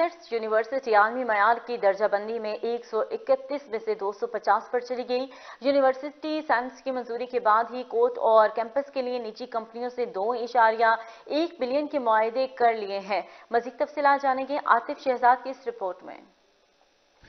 Massachusetts university आलमी मैार की दर्जाबंदी में 131 में से 250 पर चली गई यूनिवर्सिटी साइंस की मंजूरी के बाद ही कोर्ट और कैंपस के लिए निजी कंपनियों से दो इशारिया एक बिलियन के मुआदे कर लिए हैं मजीद तफसला जानेंगे आतिफ शहजाद की इस रिपोर्ट में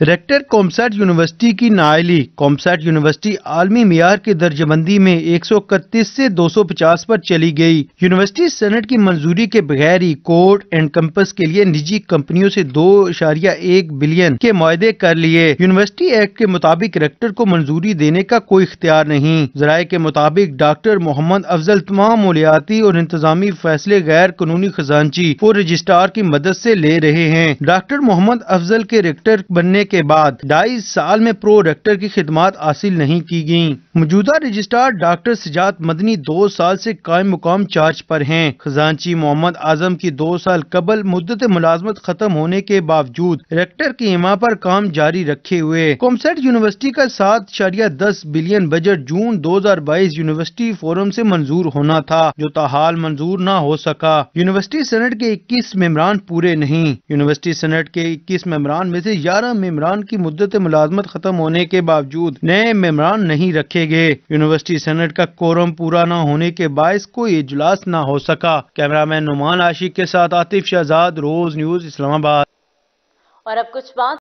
रेक्टर कॉमसैट यूनिवर्सिटी की नायली कॉम्सैट यूनिवर्सिटी आलमी मीयार की दर्जबंदी में एक सौ इकतीस ऐसी दो सौ पचास आरोप चली गई यूनिवर्सिटी सेनेट की मंजूरी के बगैर ही कोर्ट एंड कैंपस के लिए निजी कंपनियों से दो इशारिया एक बिलियन के मुहदे कर लिए यूनिवर्सिटी एक्ट के मुताबिक रेक्टर को मंजूरी देने का कोई इख्तियार नहीं जराये के मुताबिक डॉक्टर मोहम्मद अफजल तमाम मौलियाती और इंतजामी फैसले गैर कानूनी खजानची और रजिस्ट्रार की मदद ऐसी ले रहे हैं डॉक्टर मोहम्मद अफजल के रेक्टर बनने के बाद ढाई साल में प्रो रेक्टर की खिदमत हासिल नहीं की गयी मौजूदा रजिस्ट्रार डॉक्टर सिजात मदनी दो साल ऐसी कायम मुकाम चार्ज आरोप है खजानची मोहम्मद आजम की दो साल कबल मुद्दत मुलाजमत खत्म होने के बावजूद रेक्टर की इमा आरोप काम जारी रखे हुए कॉमसेट यूनिवर्सिटी का सात शरिया दस बिलियन बजट जून दो हजार बाईस यूनिवर्सिटी फोरम ऐसी मंजूर होना था जो तहाल मंजूर न हो सका यूनिवर्सिटी सेनेट के इक्कीस मेम्बरान पूरे नहीं यूनिवर्सिटी सेनेट के इक्कीस मेम्बरान में ऐसी ग्यारह मेम्बरान मेम्बरान की मुद्दत मुलाजमत खत्म होने के बावजूद नए मेम्बरान नहीं रखे गए यूनिवर्सिटी सेनेट का कोरम पूरा न होने के बायस कोई इजलास न हो सका कैमरा मैन नुमान आशिक के साथ आतिफ शहजाद रोज न्यूज इस्लामाबाद और अब कुछ बात